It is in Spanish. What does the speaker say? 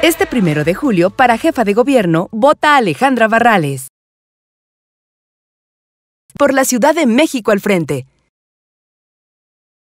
Este primero de julio, para jefa de gobierno, vota Alejandra Barrales. Por la Ciudad de México al frente,